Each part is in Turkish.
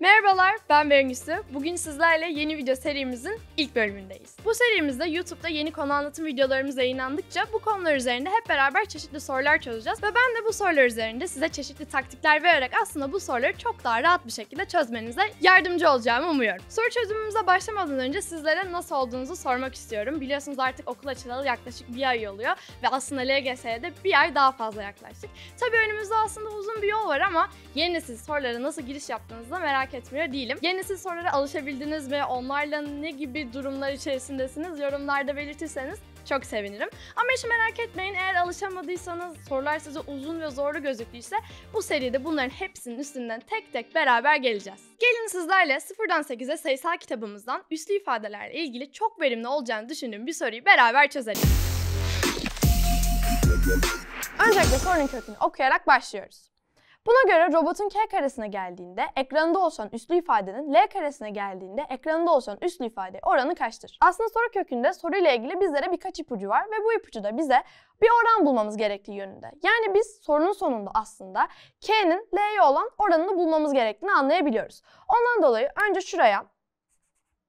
Merhabalar ben Berengüsü. Bugün sizlerle yeni video serimizin ilk bölümündeyiz. Bu serimizde YouTube'da yeni konu anlatım videolarımız yayınlandıkça bu konular üzerinde hep beraber çeşitli sorular çözeceğiz ve ben de bu sorular üzerinde size çeşitli taktikler vererek aslında bu soruları çok daha rahat bir şekilde çözmenize yardımcı olacağımı umuyorum. Soru çözümümüze başlamadan önce sizlere nasıl olduğunuzu sormak istiyorum. Biliyorsunuz artık okul açılalı yaklaşık bir ay oluyor ve aslında LGS'ye de bir ay daha fazla yaklaştık. Tabii önümüzde aslında uzun bir yol var ama yeni siz sorulara nasıl giriş yaptığınızı merak merak etmiyor değilim. Yeni siz sorulara alışabildiniz mi? Onlarla ne gibi durumlar içerisindesiniz? Yorumlarda belirtirseniz çok sevinirim. Ama hiç merak etmeyin eğer alışamadıysanız sorular size uzun ve zorlu gözüktüyse bu seride bunların hepsinin üstünden tek tek beraber geleceğiz. Gelin sizlerle 0'dan 8'e sayısal kitabımızdan üslü ifadelerle ilgili çok verimli olacağını düşündüğüm bir soruyu beraber çözelim. Öncelikle sorunun kökünü okuyarak başlıyoruz. Buna göre robotun k karesine geldiğinde ekranında oluşan üslü ifadenin l karesine geldiğinde ekranında oluşan üslü ifade oranı kaçtır? Aslında soru kökünde soruyla ilgili bizlere birkaç ipucu var ve bu ipucu da bize bir oran bulmamız gerektiği yönünde. Yani biz sorunun sonunda aslında k'nin l'ye olan oranını bulmamız gerektiğini anlayabiliyoruz. Ondan dolayı önce şuraya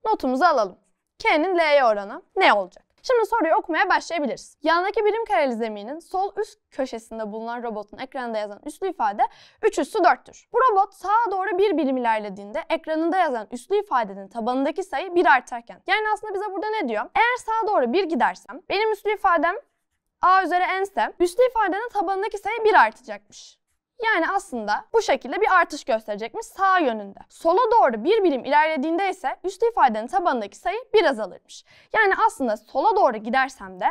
notumuzu alalım. k'nin l'ye oranı ne olacak? Şimdi soruyu okumaya başlayabiliriz. Yandaki birim kareli zeminin sol üst köşesinde bulunan robotun ekranında yazan üslü ifade 3 üssü 4'tür. Bu robot sağa doğru bir birim ilerlediğinde ekranında yazan üslü ifadenin tabanındaki sayı 1 artarken. Yani aslında bize burada ne diyor? Eğer sağa doğru 1 gidersem benim üslü ifadem a üzeri n ise üslü ifadenin tabanındaki sayı 1 artacakmış. Yani aslında bu şekilde bir artış gösterecekmiş sağ yönünde. Sola doğru bir birim ilerlediğinde ise üstü ifadenin tabanındaki sayı bir azalırmış. Yani aslında sola doğru gidersem de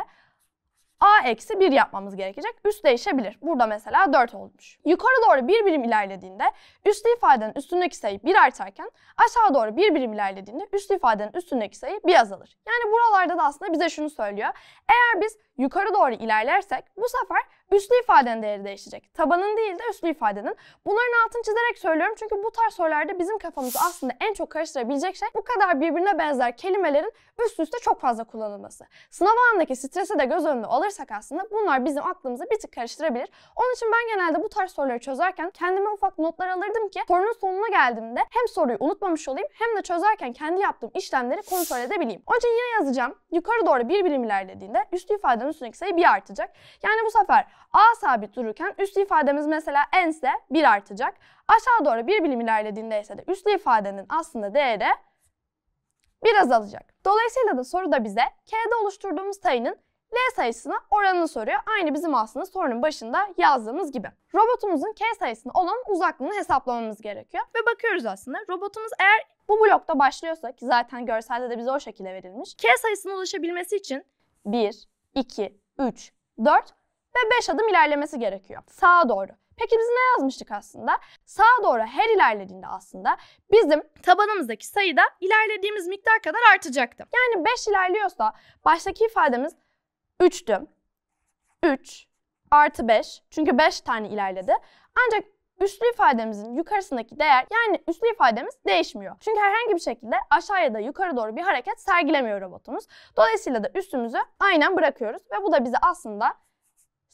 A eksi 1 yapmamız gerekecek. Üst değişebilir. Burada mesela 4 olmuş. Yukarı doğru bir birim ilerlediğinde üstü ifadenin üstündeki sayı 1 artarken aşağı doğru bir birim ilerlediğinde üstü ifadenin üstündeki sayı 1 azalır. Yani buralarda da aslında bize şunu söylüyor. Eğer biz yukarı doğru ilerlersek bu sefer Üslü ifadenin değeri değişecek. Tabanın değil de üslü ifadenin. Bunların altını çizerek söylüyorum çünkü bu tarz sorularda bizim kafamızı aslında en çok karıştırabilecek şey bu kadar birbirine benzer kelimelerin üst üste çok fazla kullanılması. Sınav anındaki stresi de göz önüne alırsak aslında bunlar bizim aklımızı bir tık karıştırabilir. Onun için ben genelde bu tarz soruları çözerken kendime ufak notlar alırdım ki sorunun sonuna geldiğimde hem soruyu unutmamış olayım hem de çözerken kendi yaptığım işlemleri kontrol edebileyim. Onun için yine yazacağım. Yukarı doğru bir birim ilerlediğinde üstlü ifadenin üstündeki sayı bir artacak. Yani bu sefer A sabit dururken üst ifademiz mesela n ise 1 artacak. Aşağı doğru bir bilim ilerlediğinde ise de üst ifadenin aslında değeri biraz alacak. Dolayısıyla da soruda bize K'de oluşturduğumuz sayının L sayısına oranını soruyor. Aynı bizim aslında sorunun başında yazdığımız gibi. Robotumuzun K sayısına olan uzaklığını hesaplamamız gerekiyor. Ve bakıyoruz aslında robotumuz eğer bu blokta başlıyorsa ki zaten görselde de bize o şekilde verilmiş. K sayısına ulaşabilmesi için 1, 2, 3, 4 ve 5 adım ilerlemesi gerekiyor. Sağa doğru. Peki biz ne yazmıştık aslında? Sağa doğru her ilerlediğinde aslında bizim tabanımızdaki sayı da ilerlediğimiz miktar kadar artacaktı. Yani 5 ilerliyorsa baştaki ifademiz 3'tü. 3 artı 5 çünkü 5 tane ilerledi. Ancak üslü ifademizin yukarısındaki değer yani üslü ifademiz değişmiyor. Çünkü herhangi bir şekilde aşağıya da yukarı doğru bir hareket sergilemiyor robotumuz. Dolayısıyla da üstümüzü aynen bırakıyoruz ve bu da bizi aslında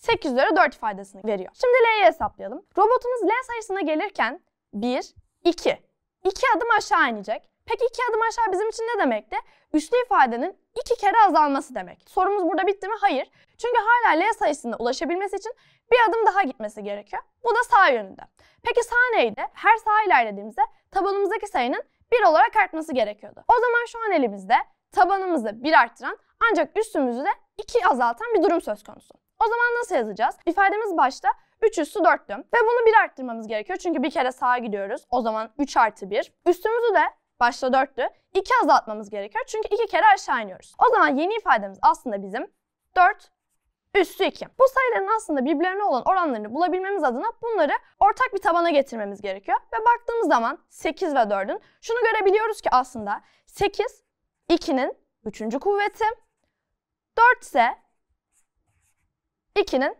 8 üzeri 4 ifadesini veriyor. Şimdi L'yi hesaplayalım. Robotumuz L sayısına gelirken 1, 2. 2 adım aşağı inecek. Peki 2 adım aşağı bizim için ne demekti? Üslü ifadenin 2 kere azalması demek. Sorumuz burada bitti mi? Hayır. Çünkü hala L sayısına ulaşabilmesi için bir adım daha gitmesi gerekiyor. Bu da sağ yönünde. Peki sağ neydi? Her sağ ilerlediğimizde tabanımızdaki sayının 1 olarak artması gerekiyordu. O zaman şu an elimizde tabanımızı 1 arttıran ancak üstümüzü de 2 azaltan bir durum söz konusu. O zaman nasıl yazacağız? İfademiz başta 3 üstü 4'tü. Ve bunu 1 arttırmamız gerekiyor. Çünkü bir kere sağa gidiyoruz. O zaman 3 artı 1. Üstümüzü de başta 4'tü. 2 azaltmamız gerekiyor. Çünkü 2 kere aşağı iniyoruz. O zaman yeni ifademiz aslında bizim 4 üstü 2. Bu sayıların aslında birbirlerine olan oranlarını bulabilmemiz adına bunları ortak bir tabana getirmemiz gerekiyor. Ve baktığımız zaman 8 ve 4'ün şunu görebiliyoruz ki aslında 8 2'nin 3. kuvveti, 4 ise 2'nin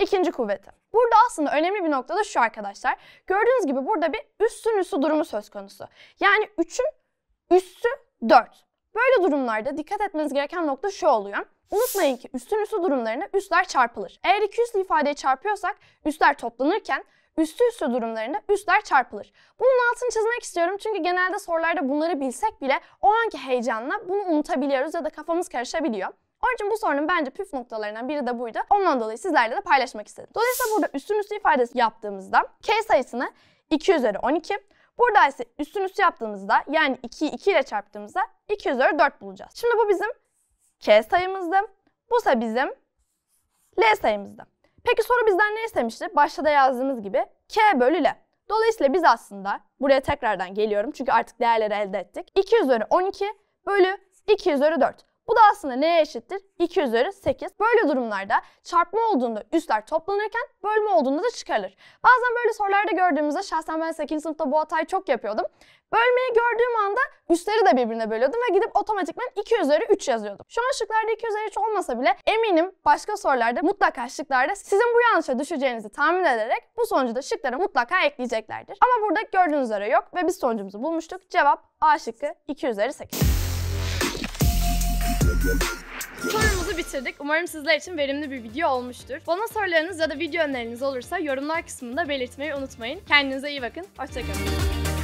ikinci kuvveti. Burada aslında önemli bir nokta da şu arkadaşlar. Gördüğünüz gibi burada bir üstün üstü durumu söz konusu. Yani 3'ün üssü 4. Böyle durumlarda dikkat etmeniz gereken nokta şu oluyor. Unutmayın ki üstün üstü durumlarında üstler çarpılır. Eğer iki üslü ifadeyi çarpıyorsak üstler toplanırken üstü üstü durumlarında üstler çarpılır. Bunun altını çizmek istiyorum çünkü genelde sorularda bunları bilsek bile o anki heyecanla bunu unutabiliyoruz ya da kafamız karışabiliyor. Onun için bu sorunun bence püf noktalarından biri de buydu. Ondan dolayı sizlerle de paylaşmak istedim. Dolayısıyla burada üstün üstü ifadesi yaptığımızda k sayısını 2 üzeri 12, Burada ise üstün üstü yaptığımızda yani 2'yi 2 ile çarptığımızda 2 üzeri 4 bulacağız. Şimdi bu bizim k sayımızdı. Bu ise bizim l sayımızdı. Peki soru bizden ne istemişti? Başta da yazdığımız gibi k bölü l. Dolayısıyla biz aslında buraya tekrardan geliyorum çünkü artık değerleri elde ettik. 2 üzeri 12 bölü 2 üzeri 4. Bu da aslında neye eşittir? 2 üzeri 8. Böyle durumlarda çarpma olduğunda üstler toplanırken bölme olduğunda da çıkarılır. Bazen böyle sorularda gördüğümüzde şahsen ben 8. sınıfta bu hatayı çok yapıyordum. Bölmeyi gördüğüm anda üstleri de birbirine bölüyordum ve gidip otomatikman 2 üzeri 3 yazıyordum. Şu an şıklarda 2 üzeri 3 olmasa bile eminim başka sorularda mutlaka şıklarda sizin bu yanlışa düşeceğinizi tahmin ederek bu sonucu da şıklara mutlaka ekleyeceklerdir. Ama burada gördüğünüz üzere yok ve biz sonucumuzu bulmuştuk. Cevap A şıkkı 2 üzeri 8. Sorumuzu bitirdik. Umarım sizler için verimli bir video olmuştur. Bana sorularınız ya da video öneriniz olursa yorumlar kısmında belirtmeyi unutmayın. Kendinize iyi bakın. Hoşçakalın.